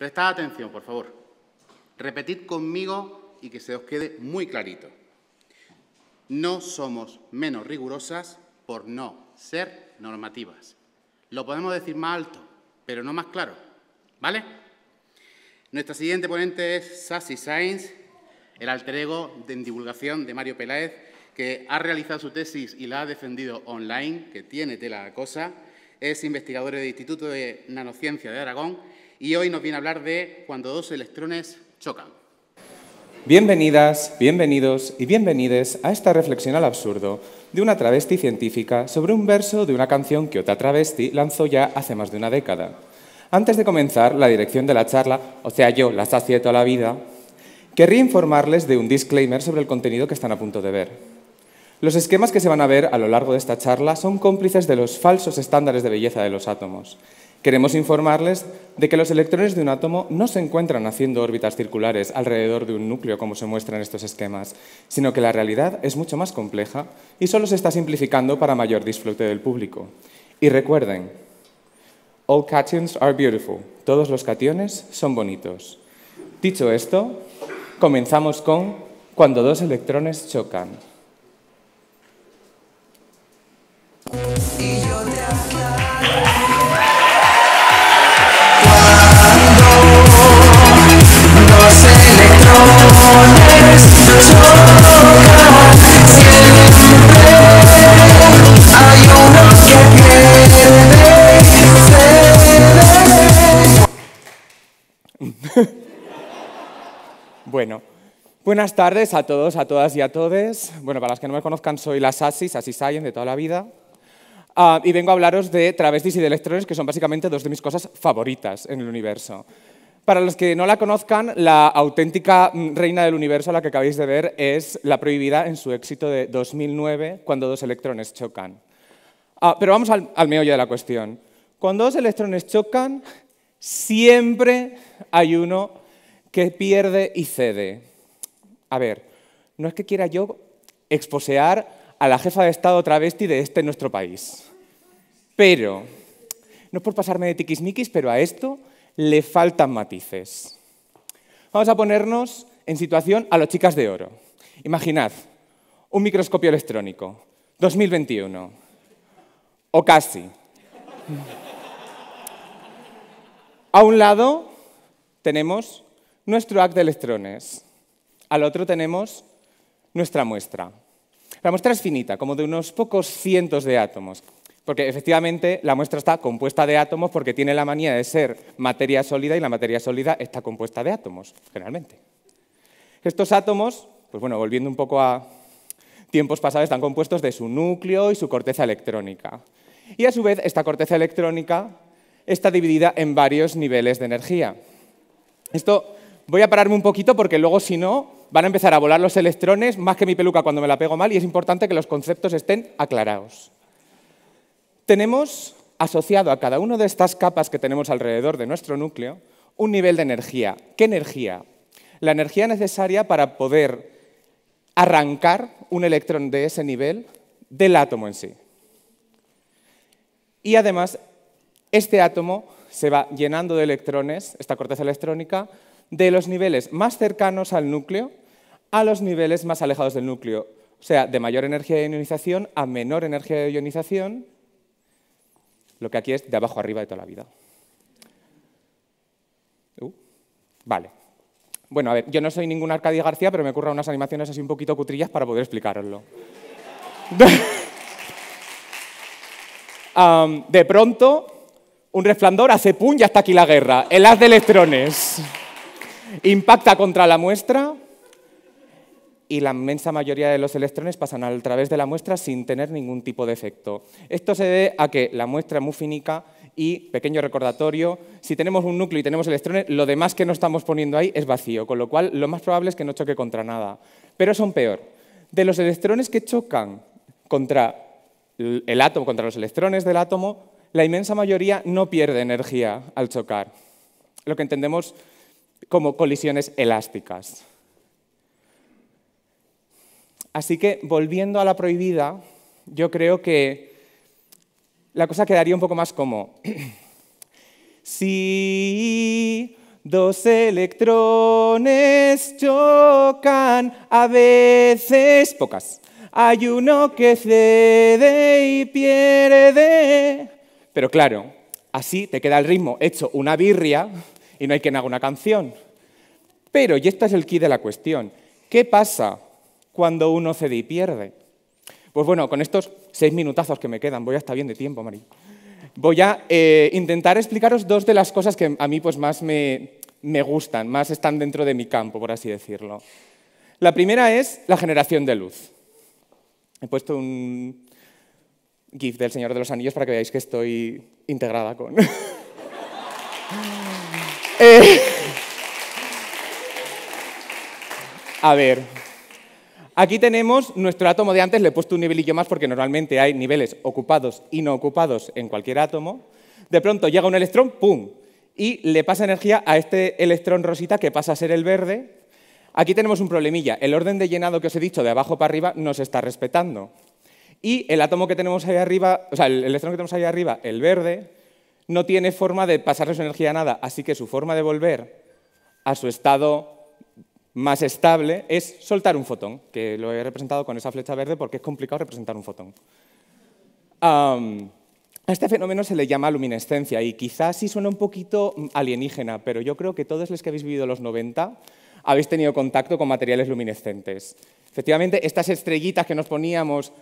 Prestad atención, por favor. Repetid conmigo y que se os quede muy clarito. No somos menos rigurosas por no ser normativas. Lo podemos decir más alto, pero no más claro. ¿Vale? Nuestra siguiente ponente es Sassy Sainz, el alter ego de divulgación de Mario Peláez, que ha realizado su tesis y la ha defendido online, que tiene tela cosa. Es investigador del Instituto de Nanociencia de Aragón y hoy nos viene a hablar de cuando dos electrones chocan. Bienvenidas, bienvenidos y bienvenides a esta reflexión al absurdo de una travesti científica sobre un verso de una canción que otra travesti lanzó ya hace más de una década. Antes de comenzar la dirección de la charla, o sea yo, las hacía toda la vida, querría informarles de un disclaimer sobre el contenido que están a punto de ver. Los esquemas que se van a ver a lo largo de esta charla son cómplices de los falsos estándares de belleza de los átomos, Queremos informarles de que los electrones de un átomo no se encuentran haciendo órbitas circulares alrededor de un núcleo, como se muestra en estos esquemas, sino que la realidad es mucho más compleja y solo se está simplificando para mayor disfrute del público. Y recuerden, all cations are beautiful, todos los cationes son bonitos. Dicho esto, comenzamos con cuando dos electrones chocan. Bueno, buenas tardes a todos, a todas y a todos. Bueno, para las que no me conozcan, soy la Sassy, Sassy Science de toda la vida. Ah, y vengo a hablaros de travestis y de electrones, que son básicamente dos de mis cosas favoritas en el universo. Para los que no la conozcan, la auténtica mm, reina del universo, a la que acabáis de ver, es la prohibida en su éxito de 2009, cuando dos electrones chocan. Ah, pero vamos al, al, meollo de la cuestión. Cuando dos electrones chocan, siempre hay uno que pierde y cede. A ver, no es que quiera yo exposear a la jefa de Estado travesti de este nuestro país, pero, no es por pasarme de tiquismiquis, pero a esto le faltan matices. Vamos a ponernos en situación a los chicas de oro. Imaginad, un microscopio electrónico, 2021, o casi. A un lado tenemos nuestro hack de electrones. Al otro tenemos nuestra muestra. La muestra es finita, como de unos pocos cientos de átomos, porque efectivamente la muestra está compuesta de átomos porque tiene la manía de ser materia sólida y la materia sólida está compuesta de átomos, generalmente. Estos átomos, pues bueno, volviendo un poco a tiempos pasados, están compuestos de su núcleo y su corteza electrónica. Y a su vez, esta corteza electrónica está dividida en varios niveles de energía. Esto Voy a pararme un poquito porque luego si no van a empezar a volar los electrones más que mi peluca cuando me la pego mal y es importante que los conceptos estén aclarados. Tenemos asociado a cada una de estas capas que tenemos alrededor de nuestro núcleo un nivel de energía. ¿Qué energía? La energía necesaria para poder arrancar un electrón de ese nivel del átomo en sí. Y además, este átomo se va llenando de electrones, esta corteza electrónica, de los niveles más cercanos al núcleo a los niveles más alejados del núcleo. O sea, de mayor energía de ionización a menor energía de ionización, lo que aquí es de abajo arriba de toda la vida. Uh, vale. Bueno, a ver, yo no soy ningún Arcadi García, pero me ocurren unas animaciones así un poquito cutrillas para poder explicaroslo. de pronto, un resplandor hace pum, y hasta aquí la guerra. El haz de electrones impacta contra la muestra y la inmensa mayoría de los electrones pasan a través de la muestra sin tener ningún tipo de efecto. Esto se debe a que la muestra es muy finica y, pequeño recordatorio, si tenemos un núcleo y tenemos electrones, lo demás que no estamos poniendo ahí es vacío, con lo cual lo más probable es que no choque contra nada. Pero son peor. De los electrones que chocan contra el átomo, contra los electrones del átomo, la inmensa mayoría no pierde energía al chocar. Lo que entendemos como colisiones elásticas. Así que volviendo a la prohibida, yo creo que la cosa quedaría un poco más como si dos electrones chocan a veces pocas. Hay uno que cede y pierde. Pero claro, así te queda el ritmo hecho una birria y no hay quien haga una canción. Pero, y esta es el key de la cuestión, ¿qué pasa cuando uno cede y pierde? Pues bueno, con estos seis minutazos que me quedan, voy a estar bien de tiempo, María. Voy a eh, intentar explicaros dos de las cosas que a mí pues, más me, me gustan, más están dentro de mi campo, por así decirlo. La primera es la generación de luz. He puesto un GIF del Señor de los Anillos para que veáis que estoy integrada con, eh, a ver, aquí tenemos nuestro átomo de antes, le he puesto un nivelillo más porque normalmente hay niveles ocupados y no ocupados en cualquier átomo. De pronto llega un electrón, ¡pum! Y le pasa energía a este electrón rosita que pasa a ser el verde. Aquí tenemos un problemilla. El orden de llenado que os he dicho de abajo para arriba no se está respetando. Y el átomo que tenemos ahí arriba, o sea, el electrón que tenemos ahí arriba, el verde, no tiene forma de pasarle su energía a nada, así que su forma de volver a su estado más estable es soltar un fotón, que lo he representado con esa flecha verde porque es complicado representar un fotón. a este fenómeno se le llama luminescencia y quizás sí suena un poquito alienígena, pero yo creo que todos los que habéis vivido los 90 habéis tenido contacto con materiales luminescentes. Efectivamente, estas estrellitas que nos poníamos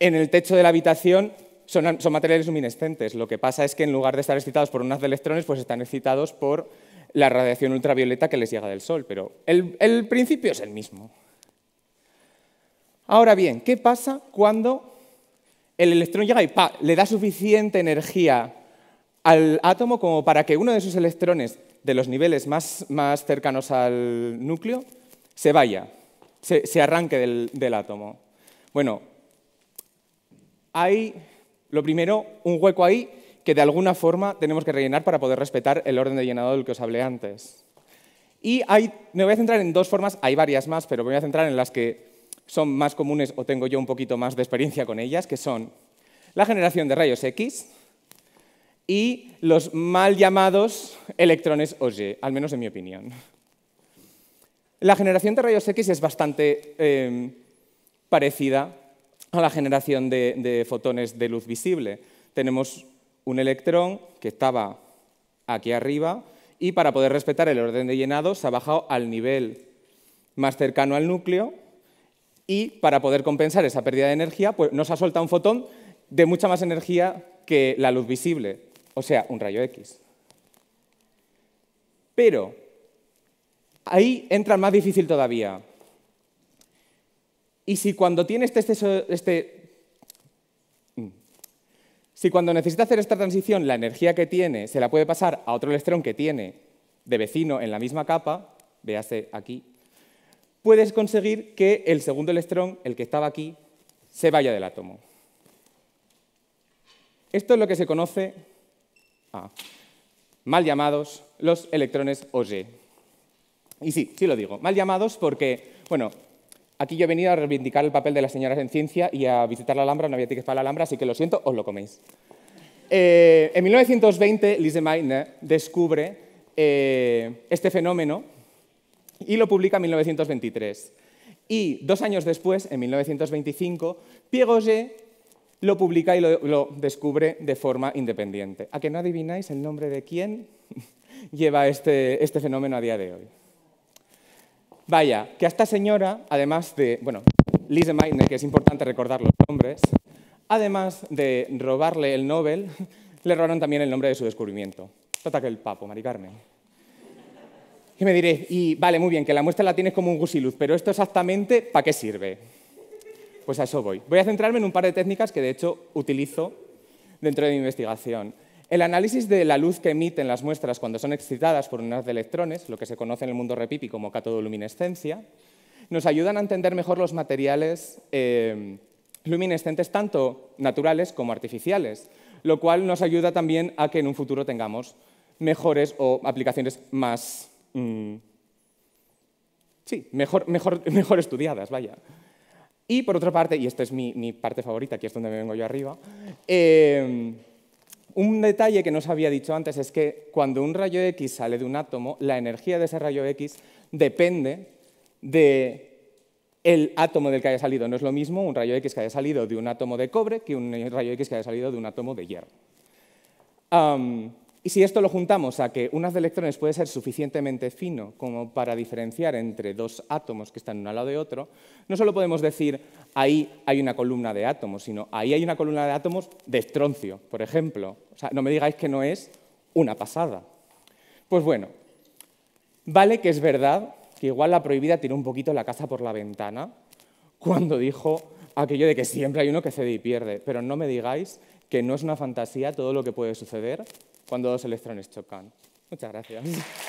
en el techo de la habitación son, materiales luminescentes. Lo que pasa es que en lugar de estar excitados por unas de electrones, pues están excitados por la radiación ultravioleta que les llega del Sol. Pero el, principio es el mismo. Ahora bien, ¿qué pasa cuando el electrón llega y le da suficiente energía al átomo como para que uno de sus electrones de los niveles más, cercanos al núcleo se vaya, se, arranque del, del, átomo. Bueno, hay lo primero, un hueco ahí que de alguna forma tenemos que rellenar para poder respetar el orden de llenado del que os hablé antes. Y me voy a centrar en dos formas, hay varias más, pero me voy a centrar en las que son más comunes o tengo yo un poquito más de experiencia con ellas, que son la generación de rayos X y los mal llamados electrones Oye, al menos en mi opinión. La generación de rayos X es bastante eh, parecida a la generación de, fotones de luz visible. Tenemos un electrón que estaba aquí arriba y para poder respetar el orden de llenado se ha bajado al nivel más cercano al núcleo y para poder compensar esa pérdida de energía pues nos ha soltado un fotón de mucha más energía que la luz visible, o sea, un rayo X. Pero ahí entra más difícil todavía, y si cuando tiene este, este mm, si cuando necesita hacer esta transición la energía que tiene se la puede pasar a otro electrón que tiene de vecino en la misma capa, véase aquí, puedes conseguir que el segundo electrón, el que estaba aquí, se vaya del átomo. Esto es lo que se conoce, ah, mal llamados, los electrones Oye. Y sí, sí lo digo, mal llamados porque, bueno, Aquí yo he venido a reivindicar el papel de las señoras en ciencia y a visitar la Alhambra, no había tickets para la Alhambra, así que lo siento, os lo coméis. Eh, en 1920, Lise Meitner descubre eh, este fenómeno y lo publica en 1923. Y dos años después, en 1925, Pierre lo publica y lo, descubre de forma independiente. ¿A que no adivináis el nombre de quién lleva este, este fenómeno a día de hoy? Vaya, que a esta señora, además de, bueno, Lise Meitner, que es importante recordar los nombres, además de robarle el Nobel, le robaron también el nombre de su descubrimiento. Trata que el papo, Mari Carmen. Y me diré, y vale, muy bien, que la muestra la tienes como un gusiluz, pero esto exactamente, ¿para qué sirve? Pues a eso voy. Voy a centrarme en un par de técnicas que de hecho utilizo dentro de mi investigación. El análisis de la luz que emiten las muestras cuando son excitadas por unas de electrones, lo que se conoce en el mundo repipi como catodoluminescencia, nos ayudan a entender mejor los materiales eh, luminescentes, tanto naturales como artificiales, lo cual nos ayuda también a que en un futuro tengamos mejores o aplicaciones más... Mm, sí, mejor, mejor, mejor estudiadas, vaya. Y por otra parte, y esta es mi, parte favorita, aquí es donde me vengo yo arriba, eh, un detalle que no os había dicho antes es que cuando un rayo X sale de un átomo, la energía de ese rayo X depende de átomo del que haya salido. No es lo mismo un rayo X que haya salido de un átomo de cobre que un rayo X que haya salido de un átomo de hierro. Y si esto lo juntamos a que un haz de electrones puede ser suficientemente fino como para diferenciar entre dos átomos que están uno al lado de otro, no solo podemos decir ahí hay una columna de átomos, sino ahí hay una columna de átomos de estroncio, por ejemplo. O sea, no me digáis que no es una pasada. Pues bueno, vale que es verdad que igual la prohibida tiró un poquito la casa por la ventana cuando dijo aquello de que siempre hay uno que cede y pierde, pero no me digáis que no es una fantasía todo lo que puede suceder cuando dos electrones chocan. Muchas gracias.